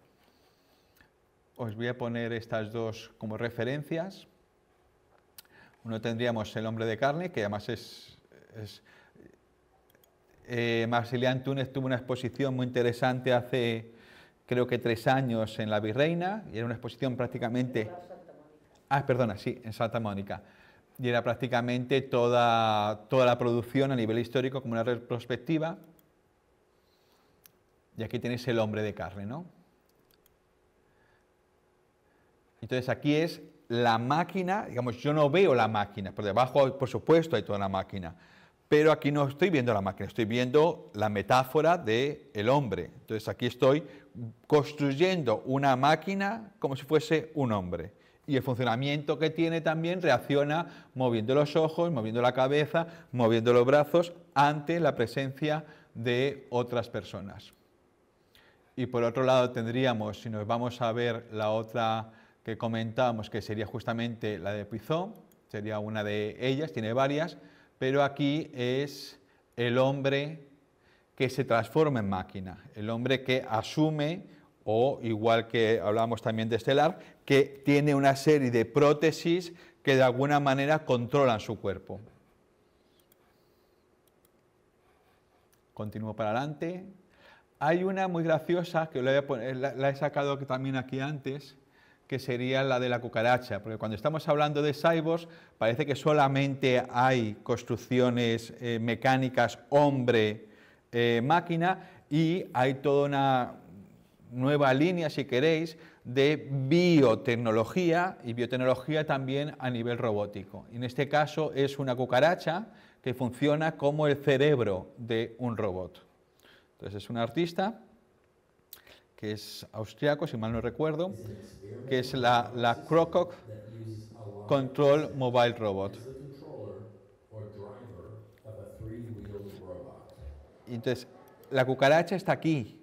Os voy a poner estas dos como referencias. Uno tendríamos el hombre de carne, que además es... es eh, Túnez tuvo una exposición muy interesante hace creo que tres años en la Virreina y era una exposición prácticamente... Ah, perdona, sí, en Santa Mónica. Y era prácticamente toda, la producción a nivel histórico como una retrospectiva. Y aquí tenéis el hombre de carne, ¿no? Entonces aquí es la máquina, digamos, yo no veo la máquina, por debajo, por supuesto, hay toda la máquina, pero aquí no estoy viendo la máquina, estoy viendo la metáfora del el hombre. Entonces aquí estoy construyendo una máquina como si fuese un hombre y el funcionamiento que tiene también reacciona moviendo los ojos, moviendo la cabeza, moviendo los brazos ante la presencia de otras personas. Y por otro lado tendríamos, si nos vamos a ver la otra que comentábamos, que sería justamente la de Pizón, sería una de ellas, tiene varias, pero aquí es el hombre que se transforma en máquina, el hombre que asume o igual que hablábamos también de estelar, que tiene una serie de prótesis que de alguna manera controlan su cuerpo. Continúo para adelante. Hay una muy graciosa que la, eh, he sacado también aquí antes, que sería la de la cucaracha, porque cuando estamos hablando de cyborgs parece que solamente hay construcciones eh, mecánicas hombre-máquina eh, y hay toda una, nueva línea, si queréis, de biotecnología y biotecnología también a nivel robótico. En este caso es una cucaracha que funciona como el cerebro de un robot. Entonces es un artista que es austriaco, si mal no recuerdo, que es la, la Control Mobile Robot. Entonces, la cucaracha está aquí,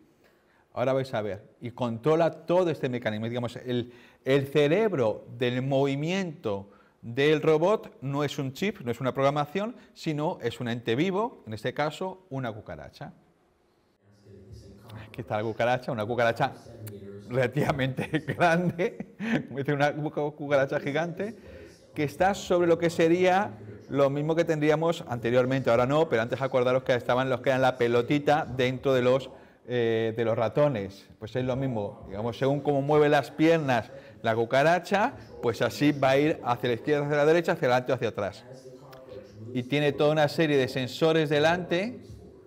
Ahora vais a ver. Y controla todo este mecanismo. Digamos, el, cerebro del movimiento del robot no es un chip, no es una programación, sino es un ente vivo, en este caso una cucaracha. Aquí está la cucaracha, una cucaracha relativamente grande, una cucaracha gigante, que está sobre lo que sería lo mismo que tendríamos anteriormente, ahora no, pero antes acordaros que estaban los que eran la pelotita dentro de los eh, de los ratones, pues es lo mismo, digamos, según cómo mueve las piernas la cucaracha, pues así va a ir hacia la izquierda, hacia la derecha, hacia adelante o hacia atrás. Y tiene toda una serie de sensores delante,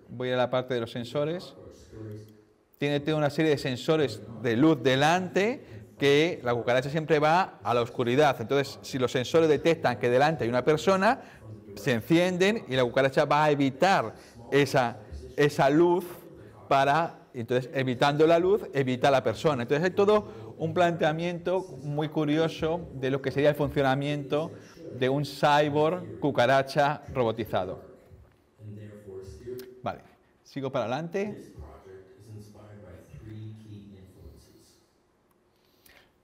voy a la parte de los sensores, tiene toda una serie de sensores de luz delante que la cucaracha siempre va a la oscuridad. Entonces, si los sensores detectan que delante hay una persona, se encienden y la cucaracha va a evitar esa, esa luz para, entonces, evitando la luz, evita la persona. Entonces hay todo un planteamiento muy curioso de lo que sería el funcionamiento de un cyborg cucaracha robotizado. Vale, sigo para adelante.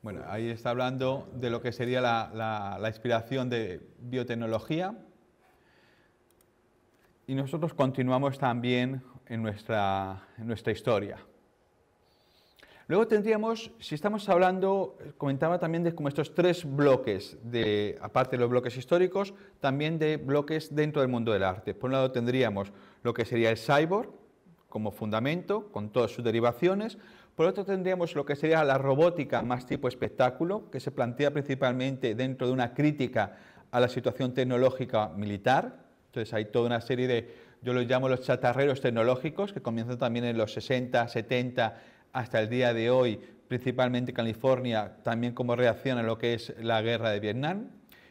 Bueno, ahí está hablando de lo que sería la, la, la inspiración de biotecnología. Y nosotros continuamos también en nuestra, en nuestra historia. Luego tendríamos, si estamos hablando, comentaba también de como estos tres bloques, de, aparte de los bloques históricos, también de bloques dentro del mundo del arte. Por un lado tendríamos lo que sería el cyborg como fundamento, con todas sus derivaciones. Por otro tendríamos lo que sería la robótica más tipo espectáculo, que se plantea principalmente dentro de una crítica a la situación tecnológica militar. Entonces hay toda una serie de yo los llamo los chatarreros tecnológicos, que comienzan también en los 60, 70, hasta el día de hoy, principalmente California, también como reacción a lo que es la guerra de Vietnam.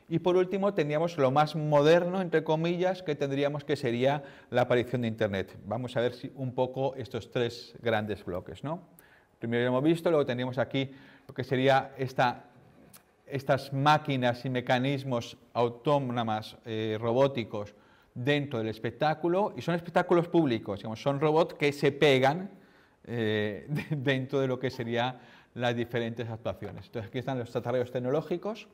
Y por último teníamos lo más moderno, entre comillas, que tendríamos que sería la aparición de Internet. Vamos a ver si un poco estos tres grandes bloques. Primero hemos visto, luego tendríamos aquí lo que sería esta, estas máquinas y mecanismos autónomas eh, robóticos dentro del espectáculo y son espectáculos públicos, digamos, son robots que se pegan eh, dentro de lo que serían las diferentes actuaciones. Entonces aquí están los tatareos tecnológicos.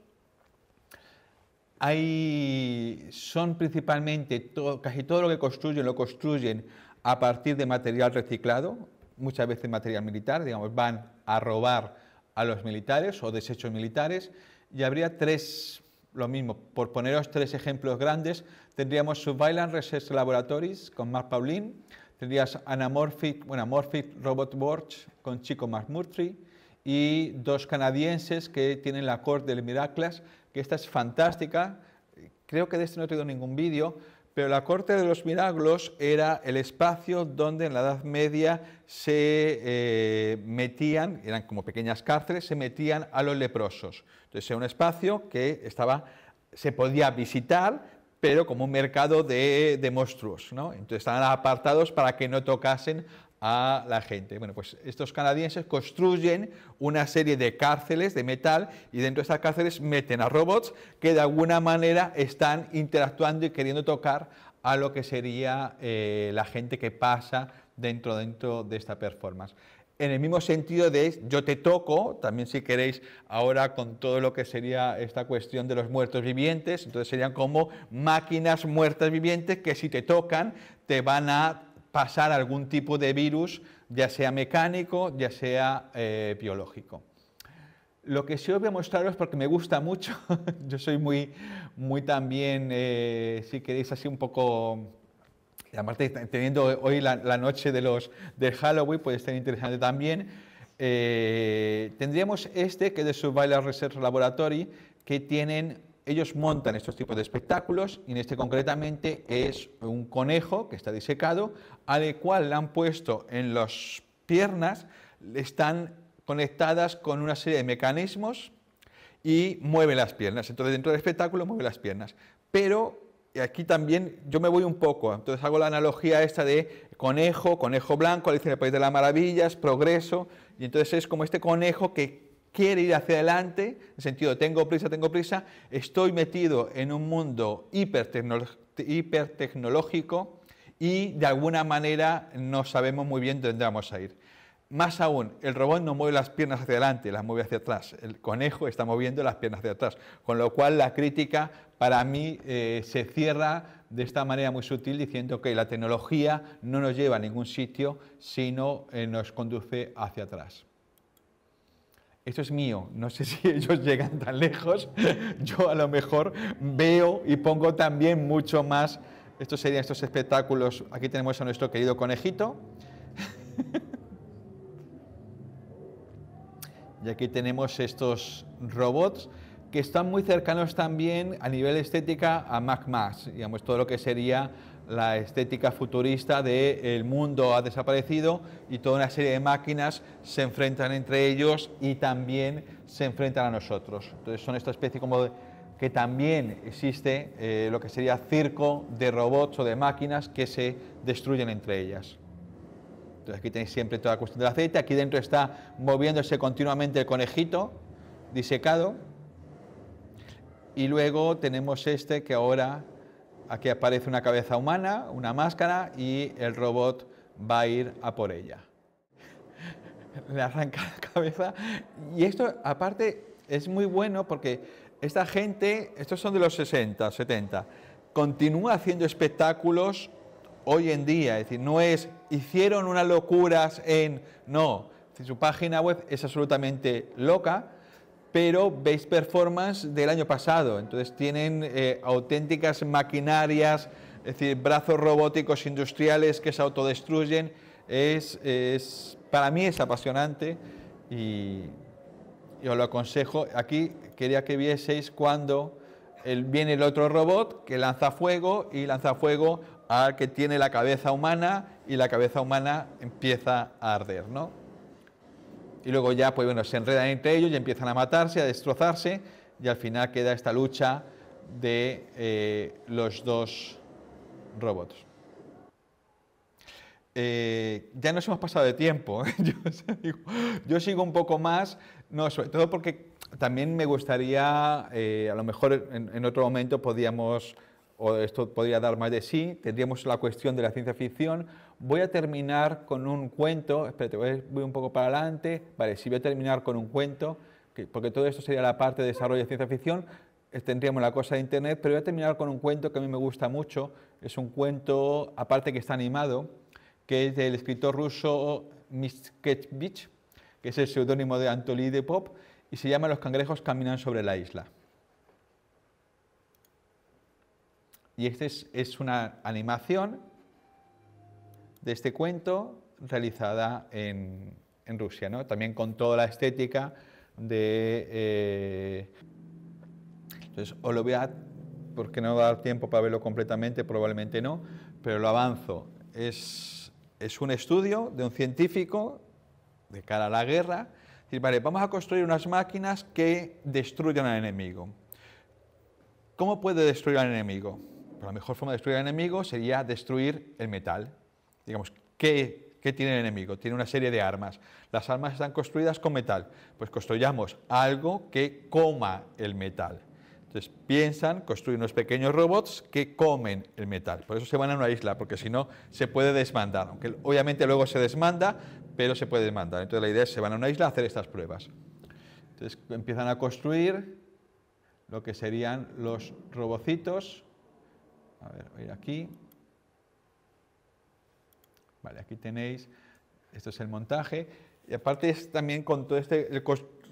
Hay, son principalmente, casi todo lo que construyen lo construyen a partir de material reciclado, muchas veces material militar, digamos, van a robar a los militares o desechos militares y habría tres lo mismo, por poneros tres ejemplos grandes, tendríamos Subviolent Research Laboratories con Mark Paulin, tendrías Anamorphic, bueno, Robot Works con Chico McMurtry y dos canadienses que tienen la corte del Miraclas, que esta es fantástica, creo que de este no he tenido ningún vídeo, pero la corte de los milagros era el espacio donde en la Edad Media se eh, metían, eran como pequeñas cárceles, se metían a los leprosos. Entonces era un espacio que estaba, se podía visitar, pero como un mercado de, monstruos. Entonces estaban apartados para que no tocasen a la gente. Bueno, pues estos canadienses construyen una serie de cárceles de metal y dentro de esas cárceles meten a robots que de alguna manera están interactuando y queriendo tocar a lo que sería eh, la gente que pasa dentro, dentro de esta performance. En el mismo sentido de yo te toco, también si queréis, ahora con todo lo que sería esta cuestión de los muertos vivientes, entonces serían como máquinas muertas vivientes que si te tocan te van a pasar algún tipo de virus, ya sea mecánico, ya sea eh, biológico. Lo que sí os voy a mostraros, porque me gusta mucho, yo soy muy, muy también, eh, si queréis, así un poco... aparte, teniendo hoy la, noche de los de Halloween, puede estar interesante también. Eh, tendríamos este, que es de Survival Research Laboratory, que tienen ellos montan estos tipos de espectáculos y en este concretamente es un conejo que está disecado, al cual le han puesto en las piernas, están conectadas con una serie de mecanismos y mueve las piernas. Entonces dentro del espectáculo mueve las piernas. Pero eh, aquí también yo me voy un poco, entonces hago la analogía esta de conejo, conejo blanco, Alicia en el País de las Maravillas, progreso, y entonces es como este conejo que quiere ir hacia adelante, en el sentido tengo prisa, tengo prisa, estoy metido en un mundo hipertecnológico y de alguna manera no sabemos muy bien dónde vamos a ir. Más aún, el robot no mueve las piernas hacia adelante, las mueve hacia atrás. El conejo está moviendo las piernas hacia atrás. Con lo cual la crítica para mí eh, se cierra de esta manera muy sutil diciendo que la tecnología no nos lleva a ningún sitio, sino eh, nos conduce hacia atrás esto es mío, no sé si ellos llegan tan lejos, yo a lo mejor veo y pongo también mucho más, estos serían estos espectáculos, aquí tenemos a nuestro querido conejito, y aquí tenemos estos robots que están muy cercanos también a nivel estética a Mac Max, digamos, todo lo que sería la estética futurista del el mundo ha desaparecido y toda una serie de máquinas se enfrentan entre ellos y también se enfrentan a nosotros. Entonces son esta especie como que también existe eh, lo que sería circo de robots o de máquinas que se destruyen entre ellas. Entonces aquí tenéis siempre toda la cuestión del aceite, aquí dentro está moviéndose continuamente el conejito disecado y luego tenemos este que ahora aquí aparece una cabeza humana, una máscara y el robot va a ir a por ella. Le arranca la cabeza y esto aparte es muy bueno porque esta gente, estos son de los 60, 70, continúa haciendo espectáculos hoy en día, es decir, no es hicieron unas locuras en, no, su página web es absolutamente loca, pero veis performance del año pasado. Entonces tienen eh, auténticas maquinarias, es decir, brazos robóticos industriales que se autodestruyen. Es, para mí es apasionante y, os lo aconsejo. Aquí quería que vieseis cuando viene el otro robot que lanza fuego y lanza fuego al que tiene la cabeza humana y la cabeza humana empieza a arder, ¿no? Y luego ya, pues bueno, se enredan entre ellos y empiezan a matarse, a destrozarse, y al final queda esta lucha de eh, los dos robots. Eh, ya nos hemos pasado de tiempo, ¿eh? yo, sigo un poco más, no, sobre todo porque también me gustaría, a lo mejor en, otro momento podíamos, o esto podría dar más de sí, tendríamos la cuestión de la ciencia ficción, voy a terminar con un cuento, espérate, voy, voy un poco para adelante, vale, si voy a terminar con un cuento, porque todo esto sería la parte de desarrollo de ciencia ficción, eh, tendríamos la cosa de Internet, pero voy a terminar con un cuento que a mí me gusta mucho, es un cuento, aparte que está animado, que es del escritor ruso Mishkevich, que es el seudónimo de Anthony de Pop, y se llama Los cangrejos caminan sobre la isla. Y esta es, una animación de este cuento realizada en, en Rusia, ¿no? también con toda la estética de... Eh... Entonces, os lo voy a, porque no va a dar tiempo para verlo completamente, probablemente no, pero lo avanzo. Es, es un estudio de un científico de cara a la guerra, decir, vale, vamos a construir unas máquinas que destruyan al enemigo. ¿Cómo puede destruir al enemigo? Pues la mejor forma de destruir al enemigo sería destruir el metal digamos, ¿qué, tiene el enemigo? Tiene una serie de armas. Las armas están construidas con metal. Pues construyamos algo que coma el metal. Entonces piensan construir unos pequeños robots que comen el metal. Por eso se van a una isla, porque si no se puede desmandar. Aunque obviamente luego se desmanda, pero se puede desmandar. Entonces la idea es se van a una isla a hacer estas pruebas. Entonces empiezan a construir lo que serían los robocitos. A ver, aquí. Vale, aquí tenéis, esto es el montaje. Y aparte es también con todo este,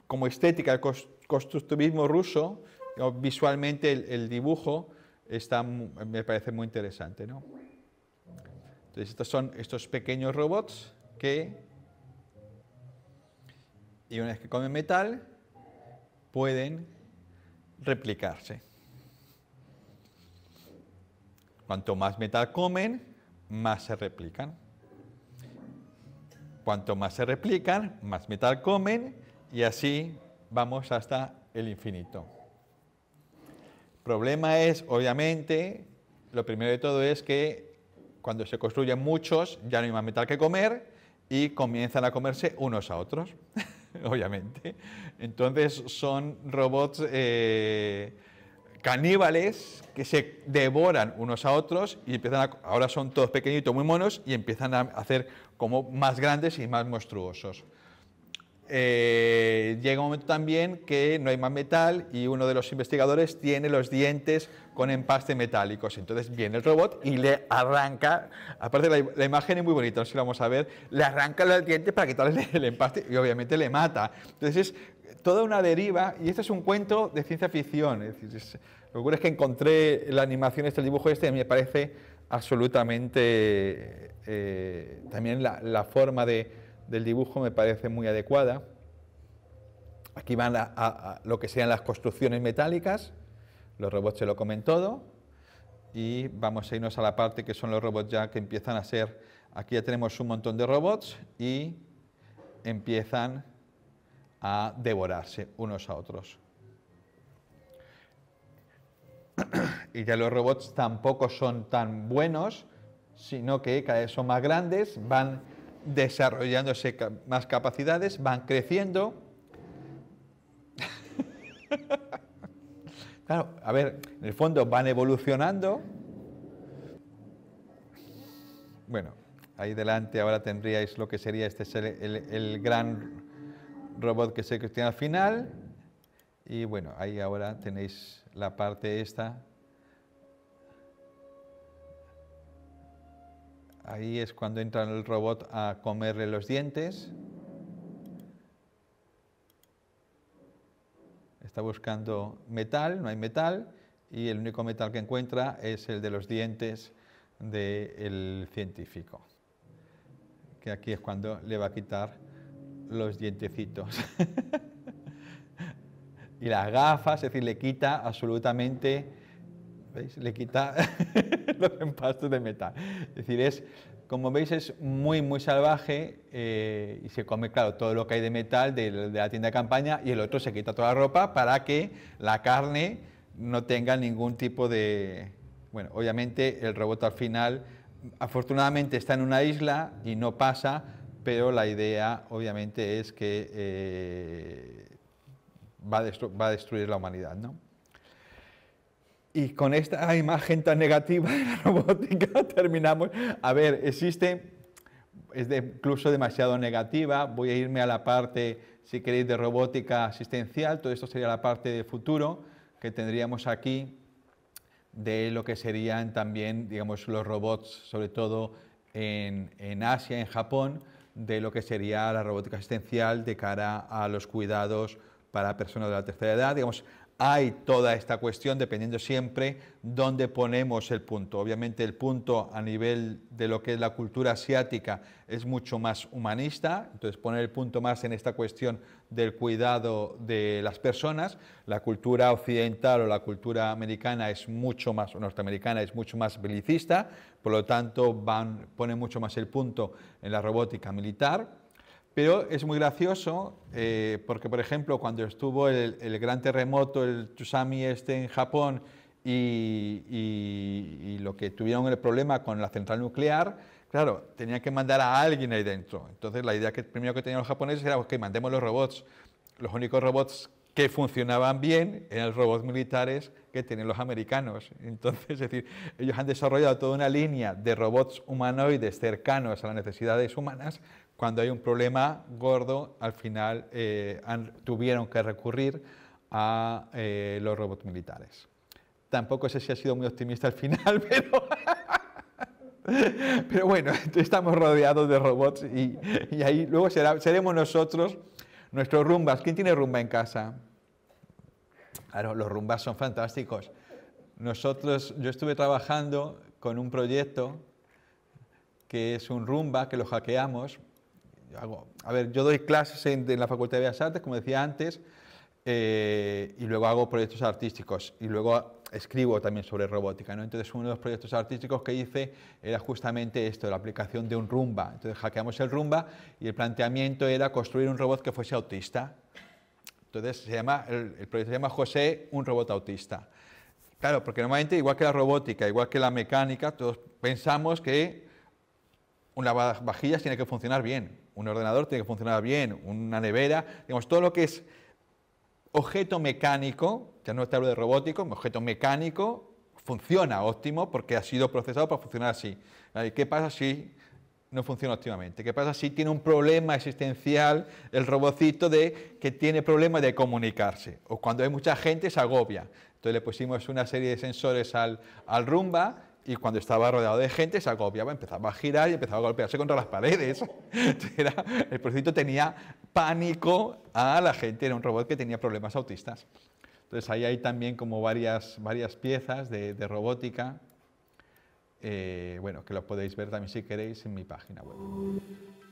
como estética, el constructivismo ruso, visualmente el, dibujo está, me parece muy interesante. Entonces estos son estos pequeños robots que, y una vez que comen metal, pueden replicarse. Cuanto más metal comen, más se replican. Cuanto más se replican, más metal comen y así vamos hasta el infinito. El problema es, obviamente, lo primero de todo es que cuando se construyen muchos ya no hay más metal que comer y comienzan a comerse unos a otros, obviamente. Entonces son robots... Eh, caníbales que se devoran unos a otros y empiezan ahora son todos pequeñitos, muy monos, y empiezan a hacer como más grandes y más monstruosos. Eh, llega un momento también que no hay más metal y uno de los investigadores tiene los dientes con empaste metálicos. Entonces viene el robot y le arranca, aparte la, imagen es muy bonita, no sé si la vamos a ver, le arranca los dientes para quitarle el empaste y obviamente le mata. Entonces es toda una deriva, y este es un cuento de ciencia ficción. es, lo que ocurre es que encontré la animación, este el dibujo este, y me parece absolutamente. Eh, también la, forma de, del dibujo me parece muy adecuada. Aquí van a, a, lo que sean las construcciones metálicas, los robots se lo comen todo, y vamos a irnos a la parte que son los robots ya que empiezan a ser. Aquí ya tenemos un montón de robots y empiezan a devorarse unos a otros. y ya los robots tampoco son tan buenos, sino que cada vez son más grandes, van desarrollándose más capacidades, van creciendo. claro, a ver, en el fondo van evolucionando. Bueno, ahí delante ahora tendríais lo que sería este el, el gran robot que se cuestiona al final. Y bueno, ahí ahora tenéis la parte esta. Ahí es cuando entra el robot a comerle los dientes. Está buscando metal, no hay metal, y el único metal que encuentra es el de los dientes del científico, que aquí es cuando le va a quitar los dientecitos. y las gafas, es decir, le quita absolutamente, ¿veis? Le quita los empastos de metal. Es decir, es, como veis, es muy, muy salvaje eh, y se come, claro, todo lo que hay de metal de, de la tienda de campaña y el otro se quita toda la ropa para que la carne no tenga ningún tipo de... Bueno, obviamente el robot al final afortunadamente está en una isla y no pasa, pero la idea obviamente es que eh, va, a destruir la humanidad. ¿no? Y con esta imagen tan negativa de la robótica terminamos. A ver, existe, es incluso demasiado negativa, voy a irme a la parte, si queréis, de robótica asistencial, todo esto sería la parte de futuro que tendríamos aquí de lo que serían también, los robots, sobre todo en Asia, en Japón, de lo que sería la robótica asistencial de cara a los cuidados para personas de la tercera edad. Digamos, hay toda esta cuestión dependiendo siempre dónde ponemos el punto. Obviamente el punto a nivel de lo que es la cultura asiática es mucho más humanista, entonces poner el punto más en esta cuestión del cuidado de las personas. La cultura occidental o la cultura americana es mucho más, norteamericana es mucho más belicista, por lo tanto van, mucho más el punto en la robótica militar. Pero es muy gracioso eh, porque, por ejemplo, cuando estuvo el, gran terremoto, el tsunami este en Japón y lo que tuvieron el problema con la central nuclear, Claro, tenían que mandar a alguien ahí dentro. Entonces la idea que primero que tenían los japoneses era que mandemos los robots. Los únicos robots que funcionaban bien eran los robots militares que tienen los americanos. Entonces, es decir, ellos han desarrollado toda una línea de robots humanoides cercanos a las necesidades humanas. Cuando hay un problema gordo, al final eh, tuvieron que recurrir a eh, los robots militares. Tampoco sé si ha sido muy optimista al final, pero... Pero bueno, estamos rodeados de robots y, y ahí luego seremos nosotros, nuestros rumbas. ¿Quién tiene rumba en casa? Claro, los rumbas son fantásticos. Nosotros, yo estuve trabajando con un proyecto que es un rumba, que lo hackeamos. a ver, yo doy clases en, la Facultad de Bellas Artes, como decía antes, eh, y luego hago proyectos artísticos. Y luego escribo también sobre robótica, ¿no? Entonces uno de los proyectos artísticos que hice era justamente esto, la aplicación de un rumba. Entonces hackeamos el rumba y el planteamiento era construir un robot que fuese autista. Entonces se llama, el, el proyecto se llama José, un robot autista. Claro, porque normalmente igual que la robótica, igual que la mecánica, todos pensamos que una vajilla tiene que funcionar bien, un ordenador tiene que funcionar bien, una nevera, digamos, todo lo que es objeto mecánico ya no está hablo de robótico, un objeto mecánico, funciona óptimo porque ha sido procesado para funcionar así. ¿Qué pasa si no funciona óptimamente? ¿Qué pasa si tiene un problema existencial el robocito de que tiene problemas de comunicarse? O cuando hay mucha gente se agobia. Entonces le pusimos una serie de sensores al, rumba y cuando estaba rodeado de gente se agobiaba, empezaba a girar y empezaba a golpearse contra las paredes. el robocito tenía pánico a la gente, era un robot que tenía problemas autistas. Entonces ahí hay también como varias, varias piezas de, robótica, eh, bueno, que lo podéis ver también si queréis en mi página web.